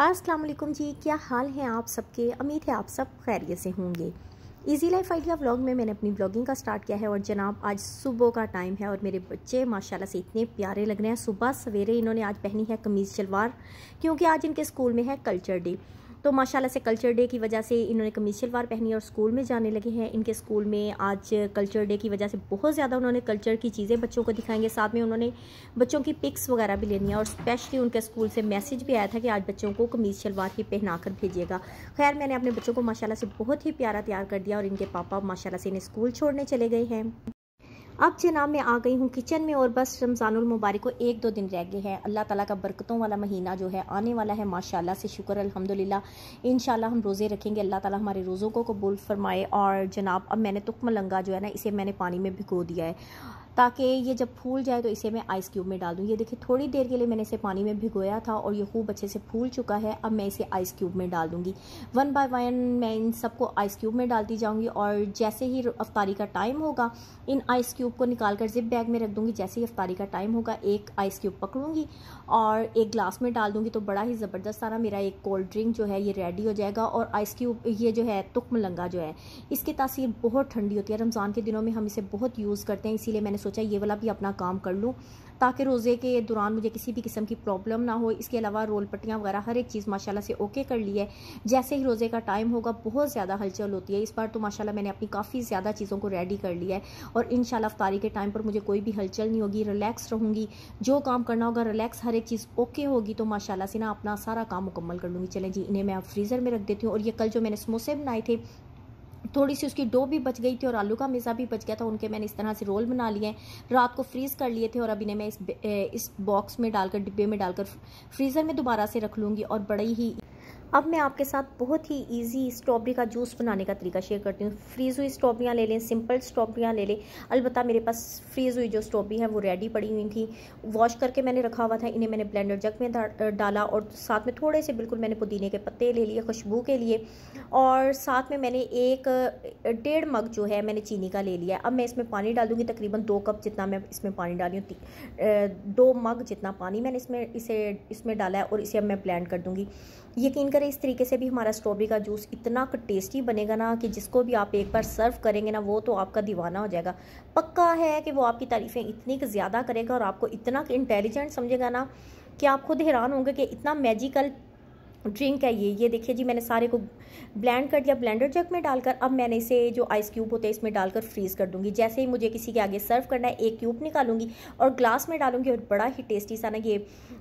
अस्सलाम वालेकुम जी क्या हाल हैं आप सबके अमीद है आप सब खैरियत से होंगे इजी लाइफ आइडिया व्लॉग में मैंने अपनी ब्लॉगिंग का स्टार्ट किया है और जनाब आज सुबह का टाइम है और मेरे बच्चे माशाल्लाह से इतने प्यारे लग रहे हैं सुबह सवेरे इन्होंने आज पहनी है कमीज़ शलवार क्योंकि आज इनके स्कूल में है कल्चर डे तो माशाल्लाह से कल्चर डे की वजह से इन्होंने कमीज शलवार पहनी और स्कूल में जाने लगे हैं इनके स्कूल में आज कल्चर डे की वजह से बहुत ज़्यादा उन्होंने कल्चर की चीज़ें बच्चों को दिखाएंगे साथ में उन्होंने बच्चों की पिक्स वगैरह भी लेनी है और स्पेशली उनके स्कूल से मैसेज भी आया था कि आज बच्चों को कमीज़ शलवार ही पहना कर भेजिएगा खैर मैंने अपने बच्चों को माशाला से बहुत ही प्यारा तैयार कर दिया और इनके पापा माशाला से इन्हें स्कूल छोड़ने चले गए हैं अब जनाब मैं आ गई हूँ किचन में और बस रमज़ानुल मुबारक को एक दो दिन रह गए हैं अल्लाह ताला का बरकतों वाला महीना जो है आने वाला है माशाल्लाह से शुक्र अल्हम्दुलिल्लाह इन हम रोज़े रखेंगे अल्लाह ताला हमारे रोज़ों को कबूल फरमाए और जनाब अब मैंने तुक मलंगा जो है ना इसे मैंने पानी में भिगो दिया है ताकि ये जब फूल जाए तो इसे मैं आइस क्यूब में डाल दूँ ये देखिए थोड़ी देर के लिए मैंने इसे पानी में भिगोया था और ये खूब अच्छे से फूल चुका है अब मैं इसे आइस क्यूब में डाल दूँगी वन बाय वन मैं इन सबको आइस क्यूब में डालती जाऊँगी और जैसे ही अफ्तारी का टाइम होगा इन आइस क्यूब को निकाल कर जिप बैग में रख दूँगी जैसे ही अफ्तारी का टाइम होगा एक आइस क्यूब पकड़ूँगी और एक ग्लास में डाल दूँगी तो बड़ा ही ज़बरदस्त सारा मेरा एक कोल्ड ड्रिंक जो है ये रेडी हो जाएगा और आइस क्यूब ये जो है तुकम लंगा जो है इसकी तासीर बहुत ठंडी होती है रमज़ान के दिनों में हम इसे बहुत यूज़ करते हैं इसीलिए मैंने सोचा ये वाला भी अपना काम कर लूँ ताकि रोज़े के दौरान मुझे किसी भी किस्म की प्रॉब्लम ना हो इसके अलावा रोल पट्टियाँ वगैरह हर एक चीज़ माशाल्लाह से ओके कर ली है जैसे ही रोज़े का टाइम होगा बहुत ज़्यादा हलचल होती है इस बार तो माशाल्लाह मैंने अपनी काफ़ी ज़्यादा चीज़ों को रेडी कर लिया है और इन अफ्तारी के टाइम पर मुझे कोई भी हलचल नहीं होगी रिलैक्स रहूँगी जो काम करना होगा रिलैक्स हर एक चीज़ ओके होगी तो माशाला से ना अपना सारा काम मुकम्मल कर लूँगी चलें जी इन्हें मैं फ्रीज़र में रख देती हूँ और ये कल जो मैंने समोसे बनाए थे थोड़ी सी उसकी डो भी बच गई थी और आलू का मिज़ा भी बच गया था उनके मैंने इस तरह से रोल बना लिए रात को फ्रीज़ कर लिए थे और अभी ने मैं इस इस बॉक्स में डालकर डिब्बे में डालकर फ्रीज़र में दोबारा से रख लूँगी और बड़ी ही अब मैं आपके साथ बहुत ही इजी स्ट्रॉबेरी का जूस बनाने का तरीका शेयर करती हूँ फ्रीज़ हुई स्ट्रॉबेरियाँ ले लें सिंपल स्ट्रॉबेरियाँ ले लें अलबत्त मेरे पास फ्रीज़ हुई जो स्ट्रॉबेरी है वो रेडी पड़ी हुई थी वॉश करके मैंने रखा हुआ था इन्हें मैंने ब्लेंडर जग में डाला और साथ में थोड़े से बिल्कुल मैंने पुदीने के पत्ते ले लिए खुशबू के लिए और साथ में मैंने एक डेढ़ मग जो है मैंने चीनी का ले लिया अब मैं इसमें पानी डाल दूँगी तकरीबन दो कप जितना मैं इसमें पानी डाली हूँ दो मग जितना पानी मैंने इसमें इसे इसमें डाला है और इसे अब मैं ब्लेंड कर दूँगी यकीन तरह इस तरीके से भी हमारा स्ट्रॉबेरी का जूस इतना टेस्टी बनेगा ना कि जिसको भी आप एक बार सर्व करेंगे ना वो तो आपका दीवाना हो जाएगा पक्का है कि वो आपकी तारीफ़ें इतनी ज़्यादा करेगा और आपको इतना इंटेलिजेंट समझेगा ना कि आप खुद हैरान होंगे कि इतना मैजिकल ड्रिंक है ये ये देखिए जी मैंने सारे को ब्लेंड कर दिया ब्लेंडर जग में डालकर अब मैंने इसे जो आइस क्यूब होते हैं इसमें डालकर फ्रीज़ कर दूंगी जैसे ही मुझे किसी के आगे सर्व करना है एक क्यूब निकालूंगी और ग्लास में डालूंगी और बड़ा ही टेस्टी सा ना ये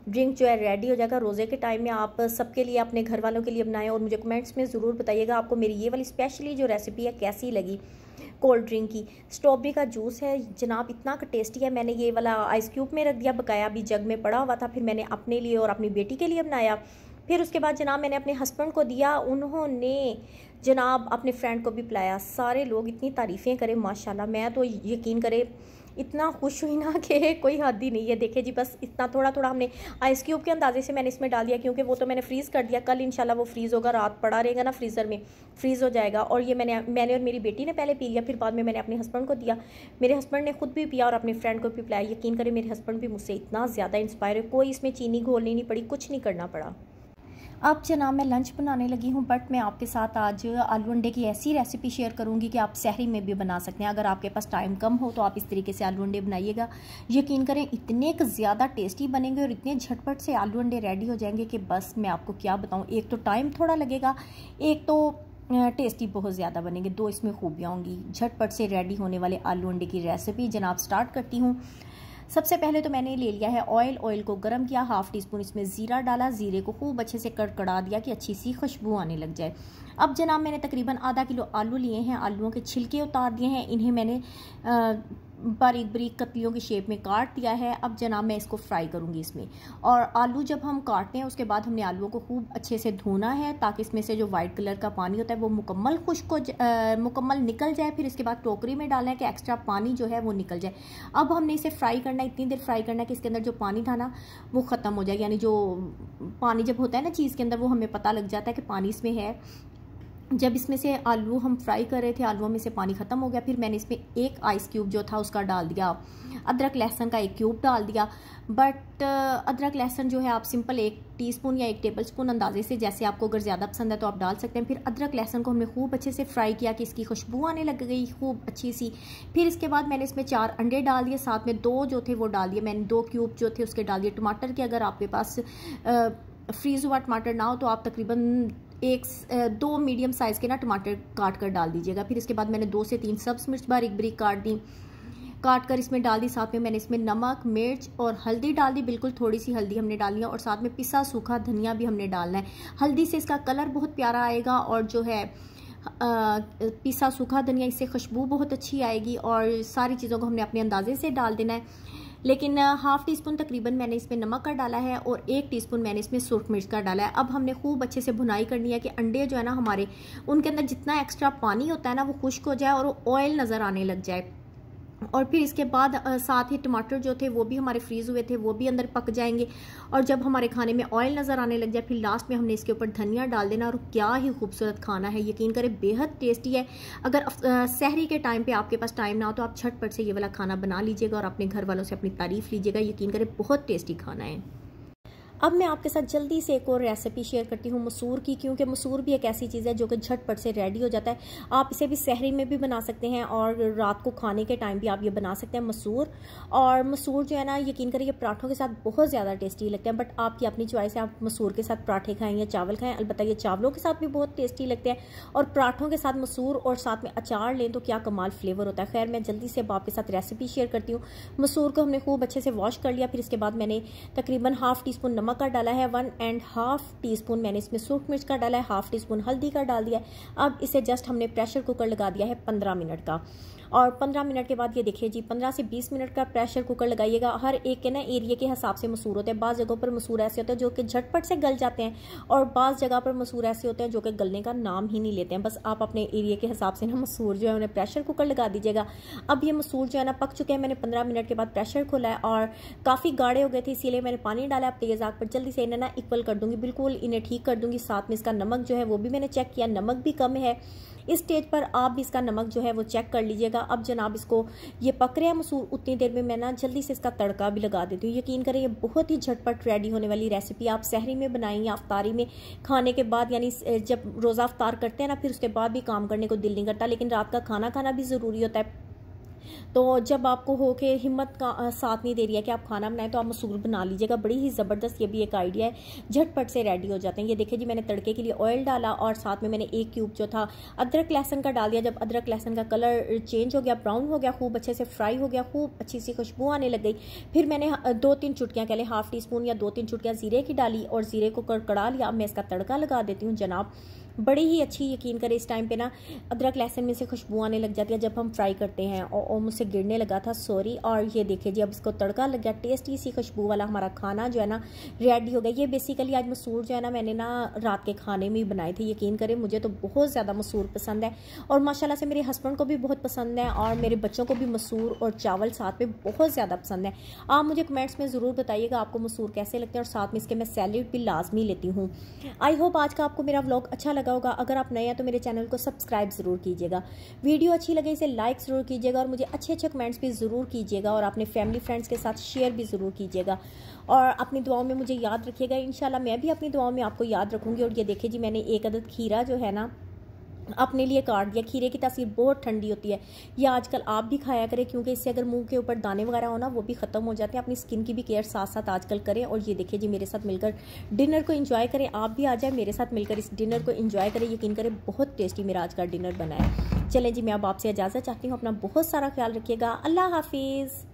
ड्रिंक जो है रेडी हो जाएगा रोज़े के टाइम में आप सबके लिए अपने घर वालों के लिए बनाएं और मुझे कमेंट्स में ज़रूर बताइएगा आपको मेरी ये वाली स्पेशली जो रेसिपी है कैसी लगी कोल्ड ड्रिंक की स्ट्रॉबेरी का जूस है जनाब इतना टेस्टी है मैंने ये वाला आइस क्यूब में रख दिया बकाया अभी जग में पड़ा हुआ था फिर मैंने अपने लिए और अपनी बेटी के लिए बनाया फिर उसके बाद जनाब मैंने अपने हस्बैंड को दिया उन्होंने जनाब अपने फ्रेंड को भी पिलाया सारे लोग इतनी तारीफ़ें करें माशाल्लाह मैं तो यकीन करें इतना खुश हुई ना कि कोई हद ही नहीं है देखे जी बस इतना थोड़ा थोड़ा हमने आइस क्यूब के अंदाजे से मैंने इसमें डाल दिया क्योंकि वो तो मैंने फ्रीज़ कर दिया कल इंशाल्लाह वो फ्रीज़ होगा रात पड़ा रहेगा ना फ्रीज़र में फ्रीज़ हो जाएगा और ये मैंने मैंने और मेरी बेटी ने पहले पी लिया फिर बाद में मैंने अपने हस्बैंड को दिया मेरे हस्बैंड ने खुद भी पिया और अपने फ्रेंड को भी पिलाया यकीन करें मेरे हस्बैंड भी मुझसे इतना ज़्यादा इंस्पायर है कोई इसमें चीनी घोलनी नहीं पड़ी कुछ नहीं करना पड़ा अब जनाब मैं लंच बनाने लगी हूँ बट मैं आपके साथ आज आलू अंडे की ऐसी रेसिपी शेयर करूँगी कि आप सहरी में भी बना सकते हैं अगर आपके पास टाइम कम हो तो आप इस तरीके से आलू अंडे बनाइएगा यकीन करें इतने एक ज़्यादा टेस्टी बनेंगे और इतने झटपट से आलू अंडे रेडी हो जाएंगे कि बस मैं आपको क्या बताऊँ एक तो टाइम थोड़ा लगेगा एक तो टेस्टी बहुत ज़्यादा बनेंगे दो इसमें खूबियाँ होंगी झटपट से रेडी होने वाले आलू अंडे की रेसिपी जनाब स्टार्ट करती हूँ सबसे पहले तो मैंने ले लिया है ऑयल ऑयल को गर्म किया हाफ टी स्पून इसमें ज़ीरा डाला ज़ीरे को खूब अच्छे से कड़कड़ा दिया कि अच्छी सी खुशबू आने लग जाए अब जनाब मैंने तकरीबन आधा किलो आलू लिए हैं आलूओं के छिलके उतार दिए हैं इन्हें मैंने आ, बारीक बारीक कतलियों की शेप में काट दिया है अब जनाब मैं इसको फ्राई करूँगी इसमें और आलू जब हम काटते हैं उसके बाद हमने आलूओं को खूब अच्छे से धोना है ताकि इसमें से जो वाइट कलर का पानी होता है वो मुकम्मल खुश्क को मुकम्मल निकल जाए फिर इसके बाद टोकरी में डालना है कि एक्स्ट्रा पानी जो है वो निकल जाए अब हमने इसे फ्राई करना है इतनी देर फ्राई करना है कि इसके अंदर जो पानी था ना वो ख़त्म हो जाए यानी जो पानी जब होता है ना चीज़ के अंदर वो हमें पता लग जाता है कि पानी इसमें है जब इसमें से आलू हम फ्राई कर रहे थे आलूओं में से पानी ख़त्म हो गया फिर मैंने इसमें एक आइस क्यूब जो था उसका डाल दिया अदरक लहसुन का एक क्यूब डाल दिया बट अदरक लहसुन जो है आप सिंपल एक टीस्पून या एक टेबल स्पून अंदाजे से जैसे आपको अगर ज़्यादा पसंद है तो आप डाल सकते हैं फिर अदरक लहसुन को हमने खूब अच्छे से फ्राई किया कि इसकी खुशबू आने लग गई खूब अच्छी सी फिर इसके बाद मैंने इसमें चार अंडे डाल दिए साथ में दो जो थे वो डाल दिए मैंने दो क्यूब जो थे उसके डाल दिए टमाटर के अगर आपके पास फ्रीज़ हुआ टमाटर ना हो तो आप तकरीबन एक दो मीडियम साइज़ के ना टमाटर काट कर डाल दीजिएगा फिर इसके बाद मैंने दो से तीन सब्स मिर्च बारीक बारीक काट दी काट कर इसमें डाल दी साथ में मैंने इसमें नमक मिर्च और हल्दी डाल दी बिल्कुल थोड़ी सी हल्दी हमने डाली है और साथ में पिसा सूखा धनिया भी हमने डालना है हल्दी से इसका कलर बहुत प्यारा आएगा और जो है पिसा सूखा धनिया इससे खुशबू बहुत अच्छी आएगी और सारी चीज़ों को हमने अपने अंदाजे से डाल देना है लेकिन हाफ टी स्पून तकरीबन मैंने इसमें नमक का डाला है और एक टी स्पून मैंने इसमें सुरख मिर्च का डाला है अब हमने खूब अच्छे से भुनाई करनी है कि अंडे जो है ना हमारे उनके अंदर जितना एक्स्ट्रा पानी होता है ना वो खुश्क हो जाए और ऑयल नज़र आने लग जाए और फिर इसके बाद साथ ही टमाटर जो थे वो भी हमारे फ्रीज़ हुए थे वो भी अंदर पक जाएंगे और जब हमारे खाने में ऑयल नज़र आने लग जाए फिर लास्ट में हमने इसके ऊपर धनिया डाल देना और क्या ही खूबसूरत खाना है यकीन करें बेहद टेस्टी है अगर शहरी के टाइम पे आपके पास टाइम ना हो तो आप झटपट से ये वाला खाना बना लीजिएगा और अपने घर वालों से अपनी तारीफ़ लीजिएगा यकीन करें बहुत टेस्टी खाना है अब मैं आपके साथ जल्दी से एक और रेसिपी शेयर करती हूँ मसूर की क्योंकि मसूर भी एक ऐसी चीज़ है जो कि झटपट से रेडी हो जाता है आप इसे भी सहरी में भी बना सकते हैं और रात को खाने के टाइम भी आप ये बना सकते हैं मसूर और मसूर जो है ना यकीन करिए पराठों के साथ बहुत ज़्यादा टेस्टी लगते हैं बट आपकी अपनी चॉइस है आप मसूर के साथ पराठे खाएँ या चावल खाएँ अलबत्त ये चावलों के साथ भी बहुत टेस्टी लगते हैं और पराठों के साथ मसूर और साथ में अचार लें तो क्या कमाल फ्लेवर होता है खैर मैं जल्दी से अब आपके साथ रेसिपी शेयर करती हूँ मसूर को हमने खूब अच्छे से वॉश कर लिया फिर इसके बाद मैंने तकरीबन हाफ टी स्पून नमक नमक का डाला है one and half teaspoon मैंने इसमें सूख मिर्च का डाला है हाफ टी स्पून हल्दी का डाल दिया है अब इसे जस्ट हमने प्रेशर कुकर लगा दिया है पंद्रह मिनट का और पंद्रह मिनट के बाद ये देखिए जी पंद्रह से बीस मिनट का प्रेशर कुकर लगाइएगा हर एक के ना एरिए के हिसाब से मसूर होते हैं बाज़ जगहों पर मसूर ऐसे होते हैं जो कि झटपट से गल जाते हैं और बाज़ जगह पर मसूर ऐसे होते हैं जो कि गलने का नाम ही नहीं लेते हैं बस आप अपने एरिए के हिसाब से ना मसूर जो है उन्हें प्रेशर कुकर लगा दीजिएगा अब ये मसूर जो है ना पक चुके हैं मैंने पंद्रह मिनट के बाद प्रेशर खोला है और काफ़ी गाढ़े हो गए थे इसीलिए मैंने पानी डाला तेज़ आग पर जल्दी से इन्हें ना इक्वल कर दूंगी बिल्कुल इन्हें ठीक कर दूंगी साथ में इसका नमक जो है वो भी मैंने चेक किया नमक भी कम है इस स्टेज पर आप भी इसका नमक जो है वो चेक कर लीजिएगा अब जनाब इसको ये पक रहे हैं मसूर उतनी देर में मैं ना जल्दी से इसका तड़का भी लगा देती हूँ यकीन करें ये बहुत ही झटपट रेडी होने वाली रेसिपी आप सहरी में बनाएं या अफ्तारी में खाने के बाद यानी जब रोज़ा अफ्तार करते हैं ना फिर उसके बाद भी काम करने को दिल नहीं करता लेकिन रात का खाना खाना भी ज़रूरी होता है तो जब आपको हो के हिम्मत का साथ नहीं दे रही है कि आप खाना बनाएं तो आप मसूर बना लीजिएगा बड़ी ही ज़बरदस्त ये भी एक आइडिया है झटपट से रेडी हो जाते हैं ये देखिए जी मैंने तड़के के लिए ऑयल डाला और साथ में मैंने एक क्यूब जो था अदरक लहसन का डाल दिया जब अदरक लहसन का कलर चेंज हो गया ब्राउन हो गया खूब अच्छे से फ्राई हो गया खूब अच्छी सी खुशबू आने लग गई फिर मैंने दो तीन चुटकियाँ कह लें हाफ टी स्पून या दो तीन चुटकियाँ जीरे की डाली और जीरे को कड़कड़ा लिया अब मैं इसका तड़का लगा देती हूँ जनाब बड़े ही अच्छी यकीन करें इस टाइम पे ना अदरक लहसन में से खुशबू आने लग जाती है जब हम फ्राई करते हैं और, मुझसे गिरने लगा था सॉरी और ये देखिए जी अब इसको तड़का लग गया टेस्टी सी खुशबू वाला हमारा खाना जो है ना रेडी हो गया ये बेसिकली आज मसूर जो है ना मैंने ना रात के खाने में ही बनाए थे यकीन करें मुझे तो बहुत ज़्यादा मसूर पसंद है और माशाला से मेरे हस्बैंड को भी बहुत पसंद है और मेरे बच्चों को भी मसूर और चावल साथ में बहुत ज़्यादा पसंद है आप मुझे कमेंट्स में ज़रूर बताइएगा आपको मसूर कैसे लगते हैं और साथ में इसके मैं सैलड भी लाजमी लेती हूँ आई होप आज का आपको मेरा ब्लॉग अच्छा लगा लगा होगा अगर आप नए हैं तो मेरे चैनल को सब्सक्राइब ज़रूर कीजिएगा वीडियो अच्छी लगे इसे लाइक ज़रूर कीजिएगा और मुझे अच्छे अच्छे कमेंट्स भी ज़रूर कीजिएगा और अपने फैमिली फ्रेंड्स के साथ शेयर भी ज़रूर कीजिएगा और अपनी दुआओं में मुझे याद रखिएगा इन मैं भी अपनी दुआओं में आपको याद रखूंगी और ये देखिए जी मैंने एक अदद खीरा जो है ना अपने लिए काट दिया खीरे की तासीर बहुत ठंडी होती है ये आजकल आप भी खाया करें क्योंकि इससे अगर मुंह के ऊपर दाने वगैरह होना वो भी ख़त्म हो जाते हैं अपनी स्किन की भी केयर साथ साथ आजकल करें और ये देखिए जी मेरे साथ मिलकर डिनर को इंजॉय करें आप भी आ जाए मेरे साथ मिलकर इस डिनर को इंजॉय करें यकीन करें बहुत टेस्टी मेरा आज का डिनर बनाए चलें जी मैं अब आपसे इजाज़त चाहती हूँ अपना बहुत सारा ख्याल रखिएगा अल्लाह हाफिज़